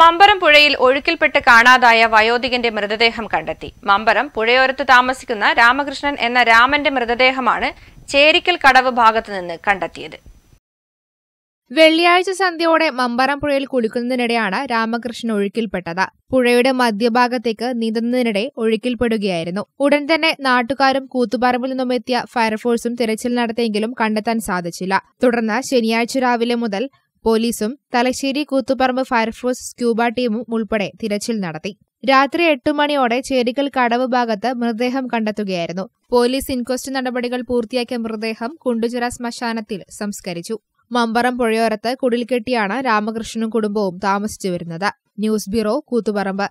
മമ്പറം പുഴയിൽ ഒഴുക്കിൽപ്പെട്ട് കാണാതായ വയോധികന്റെ മൃതദേഹം കണ്ടെത്തി മമ്പറം പുഴയോരത്ത് താമസിക്കുന്ന രാമകൃഷ്ണൻ എന്ന രാമന്റെ മൃതദേഹമാണ് ചേരിക്കൽ കടവ് ഭാഗത്തുനിന്ന് കണ്ടെത്തിയത് വെള്ളിയാഴ്ച സന്ധ്യയോടെ മമ്പറം പുഴയിൽ കുളിക്കുന്നതിനിടെയാണ് രാമകൃഷ്ണൻ ഒഴുക്കിൽപ്പെട്ടത് പുഴയുടെ മധ്യഭാഗത്തേക്ക് നീന്തുന്നതിനിടെ ഒഴുക്കിൽപ്പെടുകയായിരുന്നു ഉടൻ തന്നെ നാട്ടുകാരും കൂത്തുപറമ്പിൽ നിന്നും എത്തിയ ഫയർഫോഴ്സും തിരച്ചിൽ നടത്തിയെങ്കിലും കണ്ടെത്താൻ സാധിച്ചില്ല തുടർന്ന് ശനിയാഴ്ച രാവിലെ മുതൽ പോലീസും തലശ്ശേരി കൂത്തുപറമ്പ് ഫയർഫോഴ്സ് സ്ക്യൂബ ടീമും ഉൾപ്പെടെ തിരച്ചിൽ നടത്തി രാത്രി എട്ടു മണിയോടെ ചേരിക്കൽ കടവ് ഭാഗത്ത് മൃതദേഹം കണ്ടെത്തുകയായിരുന്നു പോലീസ് ഇൻക്വസ്റ്റ് നടപടികൾ പൂർത്തിയാക്കിയ മൃതദേഹം കുണ്ടുചിറ ശ്മശാനത്തിൽ സംസ്കരിച്ചു മമ്പറം പുഴയോരത്ത് കുടിൽ കെട്ടിയാണ് രാമകൃഷ്ണനും കുടുംബവും താമസിച്ചു വരുന്നത് ന്യൂസ് ബ്യൂറോ കൂത്തുപറമ്പ്